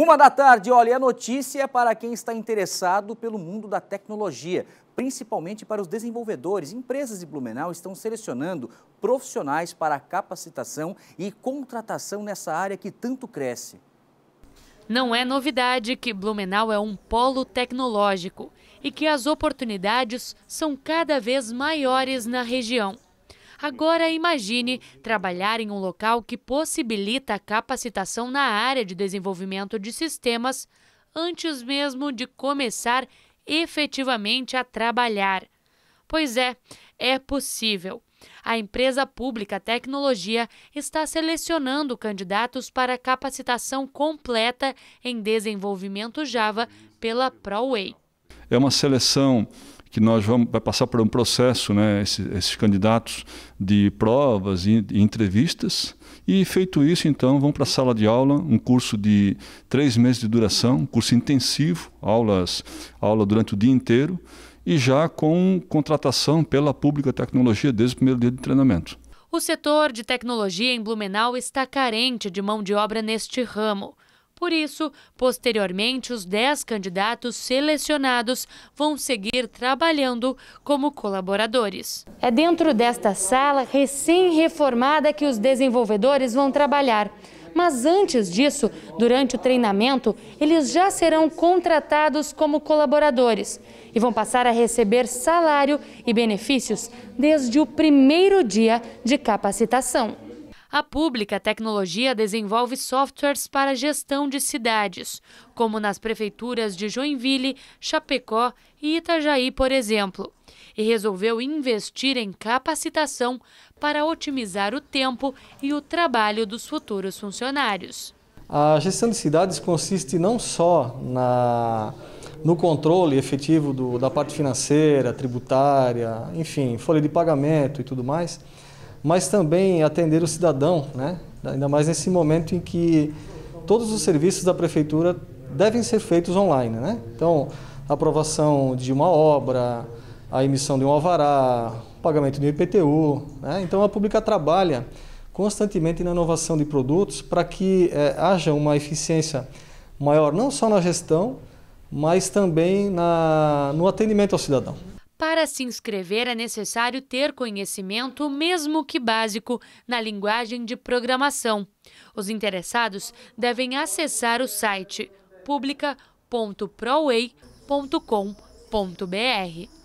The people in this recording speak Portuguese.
Uma da tarde, olha, a notícia é para quem está interessado pelo mundo da tecnologia, principalmente para os desenvolvedores. Empresas de Blumenau estão selecionando profissionais para capacitação e contratação nessa área que tanto cresce. Não é novidade que Blumenau é um polo tecnológico e que as oportunidades são cada vez maiores na região. Agora imagine trabalhar em um local que possibilita a capacitação na área de desenvolvimento de sistemas antes mesmo de começar efetivamente a trabalhar. Pois é, é possível. A empresa pública Tecnologia está selecionando candidatos para capacitação completa em desenvolvimento Java pela ProWay. É uma seleção que nós vamos vai passar por um processo, né, esses, esses candidatos de provas e, e entrevistas. E feito isso, então, vão para a sala de aula, um curso de três meses de duração, um curso intensivo, aulas, aula durante o dia inteiro, e já com contratação pela Pública Tecnologia desde o primeiro dia de treinamento. O setor de tecnologia em Blumenau está carente de mão de obra neste ramo. Por isso, posteriormente, os 10 candidatos selecionados vão seguir trabalhando como colaboradores. É dentro desta sala recém-reformada que os desenvolvedores vão trabalhar. Mas antes disso, durante o treinamento, eles já serão contratados como colaboradores e vão passar a receber salário e benefícios desde o primeiro dia de capacitação. A Pública Tecnologia desenvolve softwares para gestão de cidades, como nas prefeituras de Joinville, Chapecó e Itajaí, por exemplo, e resolveu investir em capacitação para otimizar o tempo e o trabalho dos futuros funcionários. A gestão de cidades consiste não só na, no controle efetivo do, da parte financeira, tributária, enfim, folha de pagamento e tudo mais, mas também atender o cidadão, né? ainda mais nesse momento em que todos os serviços da prefeitura devem ser feitos online. Né? Então, aprovação de uma obra, a emissão de um alvará, pagamento do IPTU. Né? Então, a Pública trabalha constantemente na inovação de produtos para que é, haja uma eficiência maior, não só na gestão, mas também na, no atendimento ao cidadão. Para se inscrever, é necessário ter conhecimento, mesmo que básico, na linguagem de programação. Os interessados devem acessar o site publica.proway.com.br.